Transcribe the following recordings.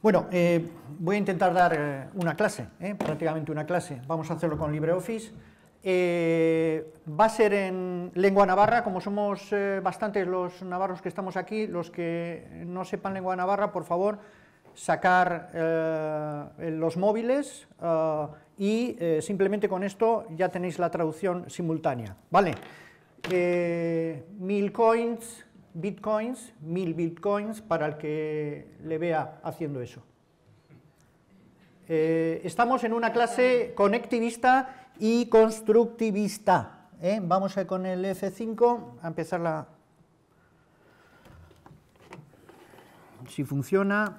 Bueno, eh, voy a intentar dar eh, una clase, eh, prácticamente una clase. Vamos a hacerlo con LibreOffice. va a ser en lengua navarra, como somos bastantes los navarros que estamos aquí, los que no sepan lengua navarra, por favor, sacar los móviles y simplemente con esto ya tenéis la traducción simultánea. ¿Vale? mil coins, bitcoins, mil bitcoins para el que le vea haciendo eso. Eh, estamos en una clase conectivista y constructivista. ¿eh? Vamos a con el F5 a empezar la... Si funciona,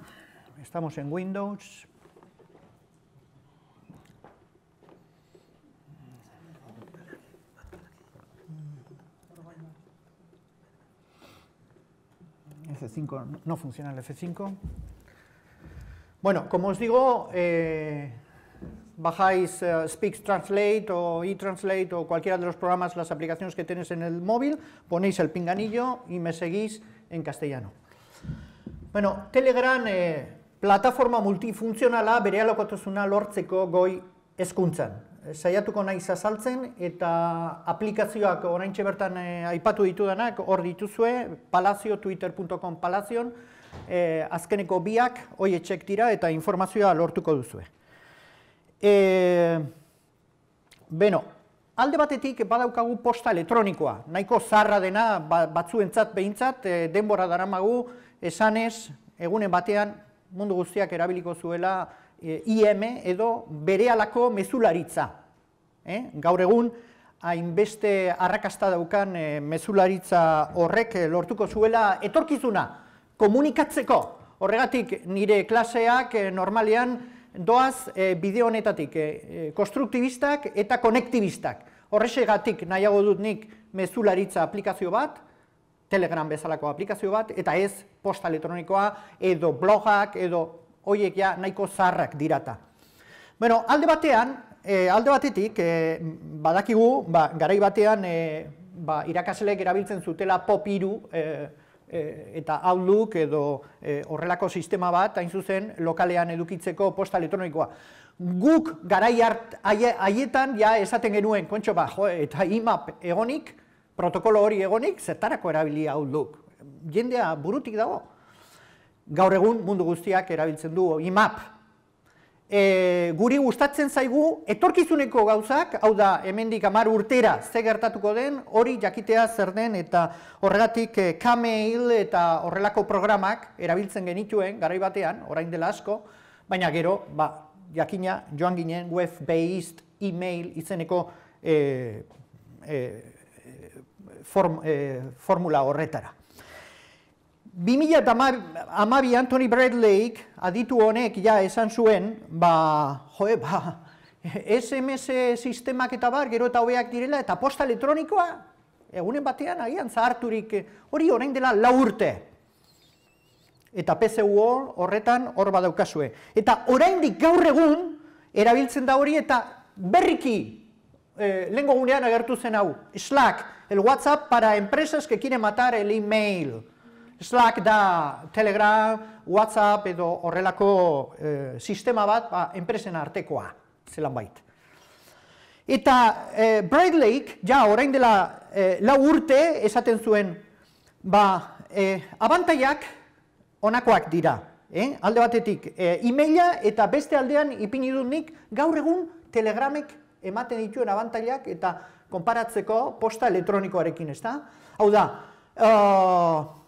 estamos en Windows. 5 no, funciona el F5. Bueno, como os digo, eh, bajáis eh, Speaks Translate o eTranslate o cualquiera de los programas, las aplicaciones que tenéis en el móvil, ponéis el pinganillo y me seguís en castellano. Bueno, Telegram eh, plataforma ah, es una lortzeko goi escuchan. saiatuko naiz azaltzen eta aplikazioak orain bertan eh, aipatu ditu hor dituzue, palazio, twitter.com palazion, eh, azkeneko biak, oie tira eta informazioa lortuko duzue. Eh, beno, alde batetik badaukagu posta elektronikoa, nahiko zarra dena ba, batzuentzat behintzat, denbora daramagu, esanez, egunen batean, mundu guztiak erabiliko zuela, E, IM edo bere alako mezularitza. Eh? Gaur egun, hainbeste arrakasta daukan eh, mezularitza horrek eh, lortuko zuela etorkizuna, komunikatzeko. Horregatik nire klaseak normalean doaz bideo honetatik, konstruktivistak eta konektivistak. Horregatik nahiago dut nik mezularitza aplikazio bat, Telegram bezalako aplikazio bat, eta ez posta elektronikoa, edo blogak, edo horiek ja nahiko zarrak dirata. Bueno, alde batean, e, alde batetik, e, badakigu, ba, garai batean, e, ba, irakasleek erabiltzen zutela pop iru, e, eta Outlook edo e, horrelako sistema bat, hain zuzen, lokalean edukitzeko posta elektronikoa. Guk garai haietan ja esaten genuen, kontxo ba, jo, eta IMAP egonik, protokolo hori egonik, zertarako erabilia Outlook. Jendea burutik dago gaur egun mundu guztiak erabiltzen du IMAP. E, guri gustatzen zaigu etorkizuneko gauzak, hau da hemendik 10 urtera ze gertatuko den, hori jakitea zer den eta horregatik e, eh, Kameil eta horrelako programak erabiltzen genituen garai batean, orain dela asko, baina gero, ba, jakina joan ginen web based email izeneko e, e, form, formula horretara. 2000 eta amabi Anthony Bradleyk aditu honek ja esan zuen, ba, joe, eh, ba, SMS sistemak eta bar, gero eta hobeak direla, eta posta elektronikoa, egunen batean, agian zaharturik, hori orain dela lau urte. Eta PCU horretan hor badaukazue. Eta oraindik gaur egun, erabiltzen da hori, eta berriki, eh, lengogunean lehen agertu zen hau, Slack, el WhatsApp para empresas que quieren matar el email. Slack da Telegram, Whatsapp edo horrelako eh, sistema bat, ba, enpresen artekoa, zelan bait. Eta eh, Bright Lake, ja, orain dela eh, lau urte, esaten zuen, ba, eh, abantaiak onakoak dira. Eh? Alde batetik, eh, e-maila eta beste aldean ipinidun nik gaur egun telegramek ematen dituen abantaiak eta konparatzeko posta elektronikoarekin, ez da? Hau da, eh,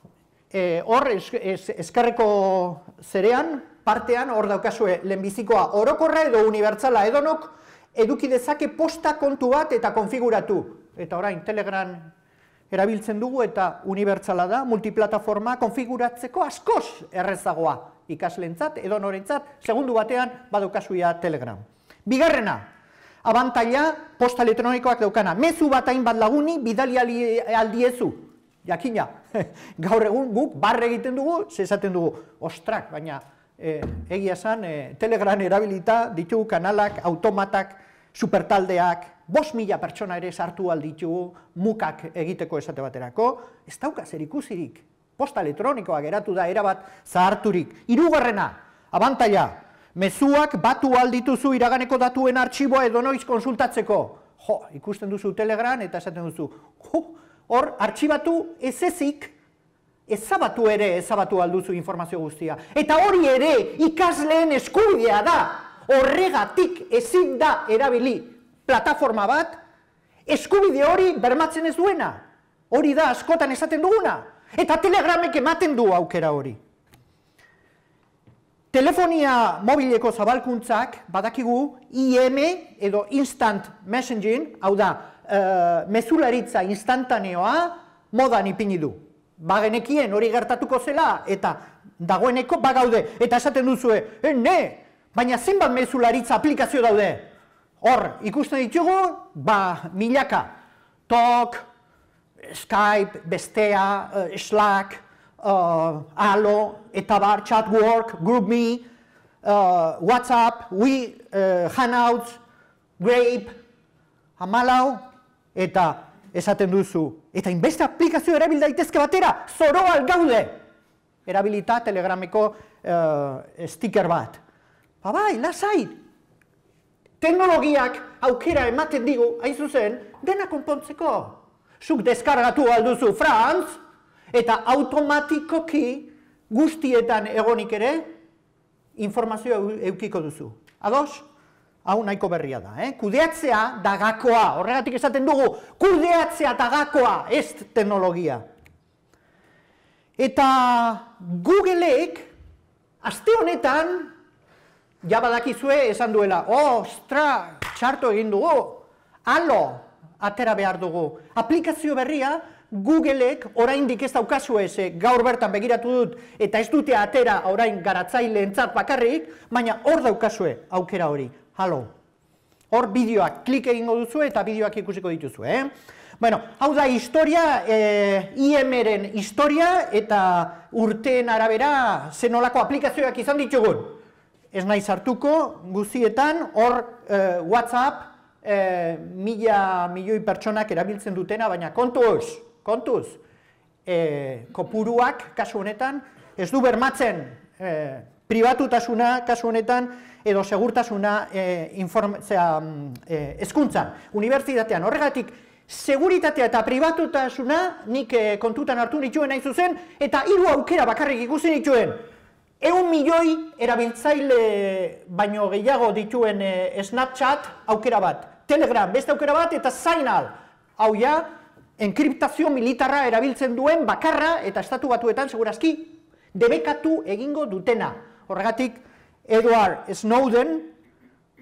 Eh, hor es, zerean, partean, hor daukazue lehenbizikoa orokorra edo unibertsala edonok, eduki dezake posta kontu bat eta konfiguratu. Eta orain, Telegram erabiltzen dugu eta unibertsala da, multiplataforma konfiguratzeko askoz errezagoa ikaslentzat, edo norentzat, segundu batean, badaukazuia Telegram. Bigarrena, abantaila posta elektronikoak daukana, mezu bat hainbat laguni bidali aldiezu, jakina, gaur egun guk barre egiten dugu, ze esaten dugu, ostrak, baina eh, egia zan, eh, telegran erabilita ditugu kanalak, automatak, supertaldeak, bos mila pertsona ere sartu ditugu mukak egiteko esate baterako, ez dauka zer ikusirik, posta elektronikoa geratu da erabat zaharturik. Hirugarrena, abantaila, mezuak batu aldituzu iraganeko datuen artxiboa edo noiz konsultatzeko. Jo, ikusten duzu telegram eta esaten duzu, jo, hor artxibatu ez ezik, ezabatu ere ezabatu alduzu informazio guztia. Eta hori ere ikasleen eskubidea da, horregatik ezik da erabili plataforma bat, eskubide hori bermatzen ez duena, hori da askotan esaten duguna. Eta telegramek ematen du aukera hori. Telefonia mobileko zabalkuntzak badakigu IM, e edo Instant Messaging, hau da, Eh, mezularitza instantaneoa modan ipini du. Bagenekien hori gertatuko zela eta dagoeneko bagaude. Eta esaten duzu, e, eh, ne, baina zenbat mezularitza aplikazio daude. Hor, ikusten ditugu, ba, milaka. Tok, Skype, Bestea, eh, Slack, Halo, eta bar, Chatwork, GroupMe, Whatsapp, We, Hanouts, Grape, hamalau, eta esaten duzu, eta inbeste aplikazio erabil daitezke batera, zoro algaude, erabilita telegrameko eh, sticker bat. Ba bai, lasai, teknologiak aukera ematen digu, hain zuzen, dena konpontzeko. Zuk deskargatu alduzu, Franz, eta automatikoki guztietan egonik ere, informazioa eukiko duzu. Ados? hau nahiko berria da, eh? kudeatzea dagakoa, horregatik esaten dugu, kudeatzea dagakoa, ez teknologia. Eta Googleek, aste honetan, ja badakizue esan duela, ostra, txarto egin dugu, alo, atera behar dugu. Aplikazio berria, Googleek oraindik ez daukazu ez, gaur bertan begiratu dut, eta ez dute atera orain garatzaile entzat bakarrik, baina hor daukazue aukera hori. Halo. Hor bideoak klik egingo duzu eta bideoak ikusiko dituzu, eh? Bueno, hau da historia, eh, IMR-en historia eta urteen arabera zenolako aplikazioak izan ditugun. Ez nahi zartuko, guzietan, hor eh, WhatsApp eh, mila milioi pertsonak erabiltzen dutena, baina kontuz, kontuz, eh, kopuruak kasu honetan, ez du bermatzen eh, privatutasuna kasu honetan, edo segurtasuna eskuntzan, eh, mm, eh, unibertsitatean. Horregatik, seguritatea eta pribatutasuna nik eh, kontutan hartu nituen nahi zuzen, eta hiru aukera bakarrik ikusi nituen. Eun milioi erabiltzaile baino gehiago dituen Snapchat aukera bat, Telegram beste aukera bat, eta Zainal, hau ja, enkriptazio militarra erabiltzen duen bakarra eta estatu batuetan, segurazki, debekatu egingo dutena. Horregatik, Edward Snowden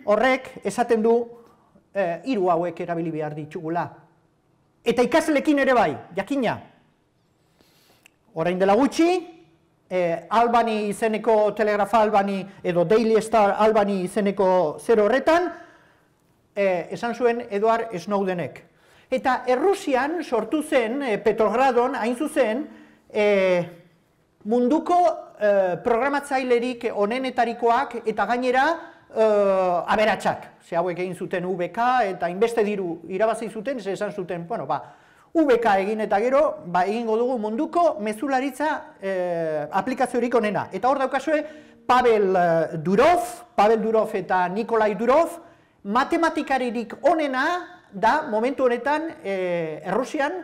horrek esaten du eh, hiru hauek erabili behar ditugula. Eta ikaslekin ere bai, jakina. Orain dela gutxi, eh, Albani izeneko Telegrafa Albani edo Daily Star Albani izeneko zer horretan, eh, esan zuen Edward Snowdenek. Eta Errusian sortu zen, eh, Petrogradon, hain zuzen, eh, munduko Eh, programatzailerik onenetarikoak eta gainera eh, aberatsak. Ze hauek egin zuten UBK eta inbeste diru irabazi zuten, ze esan zuten, bueno, ba, UBK egin eta gero, ba, egin godugu munduko mezularitza eh, aplikaziorik onena. Eta hor daukazue, Pavel Durov, Pavel Durov eta Nikolai Durov, matematikaririk onena da momentu honetan Errusian,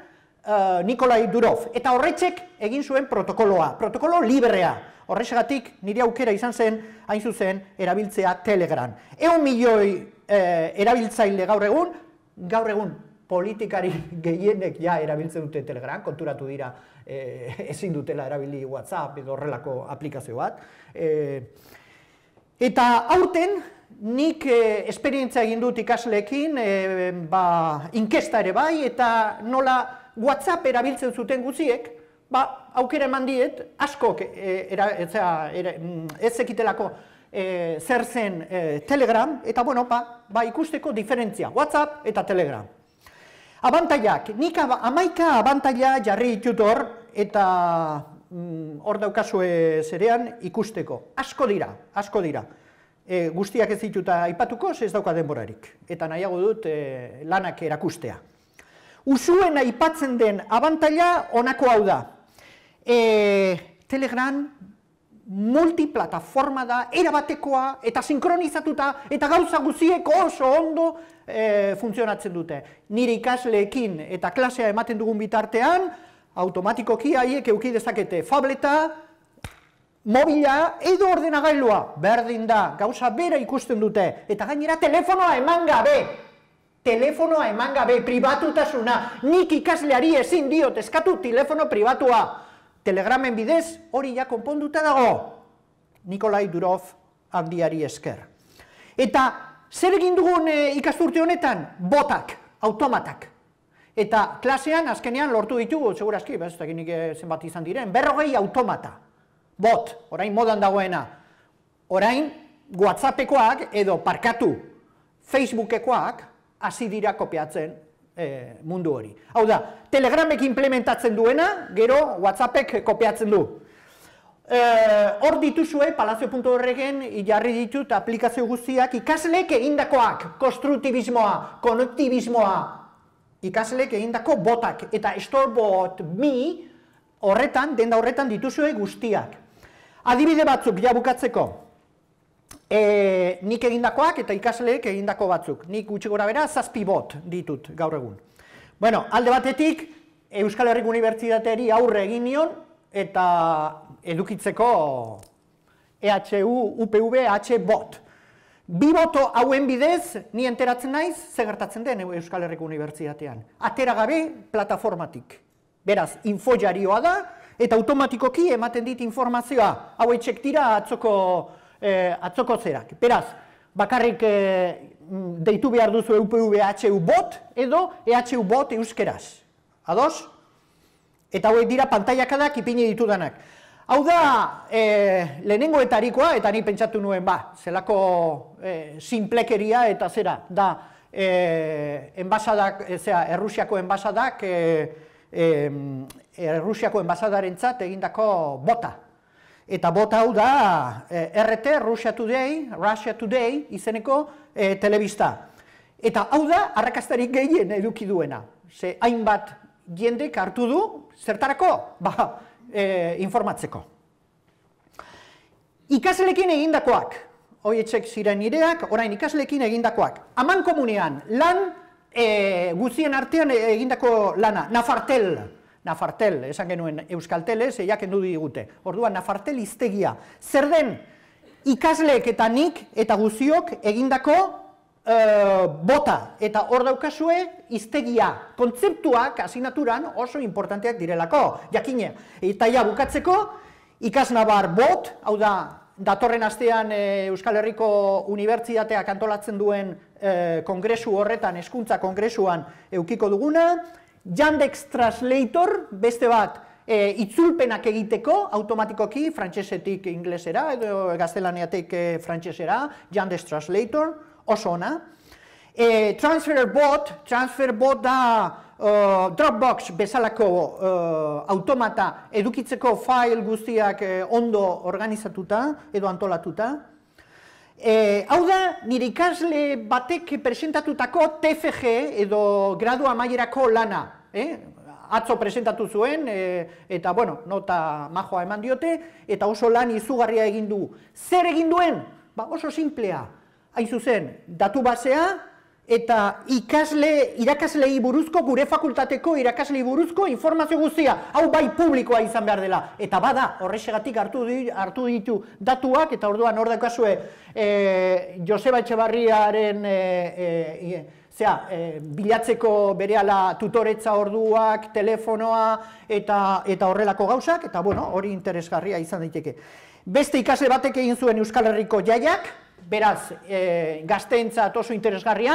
Eh, Nikolai Durov. Eta horretzek egin zuen protokoloa, protokolo librea. Horretzegatik nire aukera izan zen, hain zuzen, erabiltzea Telegram. Egon milioi eh, erabiltzaile gaur egun, gaur egun politikari gehienek ja erabiltzen dute Telegram, konturatu dira eh, ezin dutela erabili WhatsApp edo horrelako aplikazio bat. Eta aurten, nik esperientzia egin dut ikasleekin, ba, inkesta ere bai, eta nola WhatsApp erabiltzen zuten guziek, ba, aukera eman diet, asko e, mm, ez ekitelako e, zer zen e, Telegram, eta bueno, ba, ba, ikusteko diferentzia, WhatsApp eta Telegram. Abantaiak, nik amaika abantaila jarri ditut hor, eta mm, hor daukazue zerean ikusteko. Asko dira, asko dira. E, guztiak ez dituta aipatuko, ez dauka denborarik, Eta nahiago dut lanak erakustea. Usuena ipatzen den abantaila honako hau da. E, Telegram multiplataforma da, erabatekoa eta sinkronizatuta eta gauza guzieko oso ondo e, funtzionatzen dute. Nire ikasleekin eta klasea ematen dugun bitartean, automatikoki haiek euki dezakete fableta, mobila edo ordenagailua, berdin da, gauza bera ikusten dute, eta gainera telefonoa eman gabe, telefonoa eman gabe, pribatutasuna, nik ikasleari ezin diot eskatu telefono pribatua. Telegramen bidez hori ja konponduta dago, Nikolai Durov handiari esker. Eta zer egin dugun eh, ikasturte honetan? Botak, automatak. Eta klasean, azkenean, lortu ditugu, segurazki ba, ez eta ginik eh, zenbat izan diren, berrogei automata. Bot, orain modan dagoena. Orain, WhatsAppekoak edo parkatu, Facebookekoak, hasi dira kopiatzen e, mundu hori. Hau da, telegramek implementatzen duena, gero WhatsAppek kopiatzen du. E, hor dituzue, palazio.horregen, jarri ditut aplikazio guztiak ikaslek egindakoak, konstruktivismoa, konektivismoa, ikaslek egindako botak, eta estorbot mi horretan, denda horretan dituzue guztiak. Adibide batzuk, jabukatzeko, E, nik egindakoak eta ikasleek egindako batzuk. Nik gutxi gora bera, zazpi bot ditut gaur egun. Bueno, alde batetik, Euskal Herriko Unibertsitateari aurre egin nion, eta elukitzeko EHU, UPV, HBOT. Bi boto hauen bidez, ni enteratzen naiz, ze den Euskal Herriko Unibertsitatean. Atera gabe, plataformatik. Beraz, infojarioa da, eta automatikoki ematen dit informazioa. Hau eitzek dira atzoko eh, atzoko zerak. Beraz, bakarrik eh, deitu behar duzu EHU e bot edo EHU bot euskeraz. Ados? Eta hauek dira pantailakadak ipini ditudanak. Hau da, e, lehenengo etarikoa, eta ni pentsatu nuen, ba, zelako e, simplekeria eta zera, da, e, enbasadak, e, zera, Errusiako enbasadak, e, e, Errusiako enbasadaren txat egindako bota, Eta bota hau da eh, RT, Russia Today, Russia Today izeneko eh, telebista. Eta hau da arrakastarik gehien eduki duena. Ze hainbat jendek hartu du, zertarako? Ba, eh, informatzeko. Ikaslekin egindakoak, hoi etxek ziren ideak, orain ikaslekin egindakoak. Aman komunean, lan guztien artean egindako lana, Nafartel. Nafartel, esan genuen Euskalteles, eiak endu digute. Orduan, Nafartel iztegia. Zer den, ikasleek eta nik eta guziok egindako eh, bota. Eta hor daukazue iztegia. Kontzeptuak, asignaturan, oso importanteak direlako. Jakine, eta ja, bukatzeko, ikasna bar bot, hau da, datorren astean eh, Euskal Herriko Unibertsitateak antolatzen duen eh, kongresu horretan, eskuntza kongresuan, eukiko duguna, Yandex Translator, beste bat, eh, itzulpenak egiteko, automatikoki, frantsesetik inglesera, edo gaztelaneatek eh, frantsesera, Yandex Translator, oso ona. E, eh, transfer bot, transfer bot da Dropbox bezalako automata edukitzeko file guztiak ondo organizatuta edo antolatuta. Eh, hau da, nire ikasle batek presentatutako TFG edo gradua amaierako lana. Eh? Atzo presentatu zuen, eh, eta bueno, nota majoa eman diote, eta oso lan izugarria egin du. Zer egin duen? Ba oso simplea. Hain zuzen, datu basea, eta ikasle, irakaslei buruzko, gure fakultateko irakaslei buruzko informazio guztia, hau bai publikoa izan behar dela. Eta bada, horrexegatik hartu, di, hartu ditu datuak, eta orduan hor dakazue e, Joseba Etxebarriaren e, e, e, bilatzeko berehala tutoretza orduak, telefonoa, eta, eta horrelako gauzak, eta bueno, hori interesgarria izan daiteke. Beste ikasle batek egin zuen Euskal Herriko jaiak, Beraz, e, gazteentzat oso interesgarria,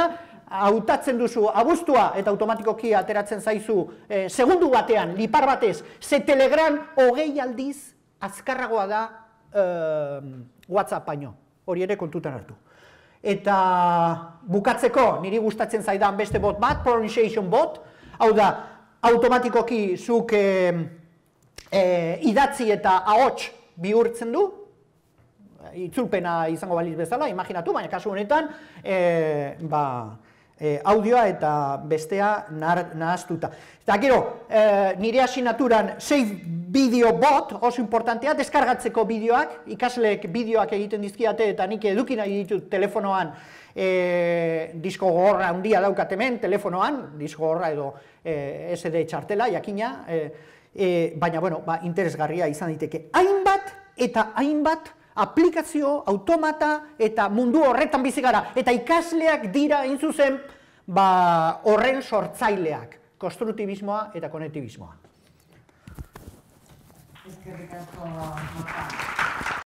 hautatzen duzu abuztua eta automatikoki ateratzen zaizu e, segundu batean, lipar batez, ze telegram hogei aldiz azkarragoa da e, WhatsApp baino, hori ere kontutan hartu. Eta bukatzeko niri gustatzen zaidan beste bot bat, pronunciation bot, hau da, automatikoki zuk e, e, idatzi eta ahots bihurtzen du, itzulpena izango baliz bezala, imaginatu, baina kasu honetan, e, ba, e, audioa eta bestea nahaztuta. Eta gero, e, nire asinaturan, save video bot, oso importantea, deskargatzeko bideoak, ikasleek bideoak egiten dizkiate eta nik edukin nahi ditut telefonoan, E, disko gorra handia daukatemen telefonoan, disko gorra edo e, SD txartela, jakina, e, e, baina, bueno, ba, interesgarria izan diteke. Hainbat eta hainbat aplikazio automata eta mundu horretan bizi gara eta ikasleak dira intzuzen, zuzen ba horren sortzaileak konstruktivismoa eta konektivismoa eskerrik asko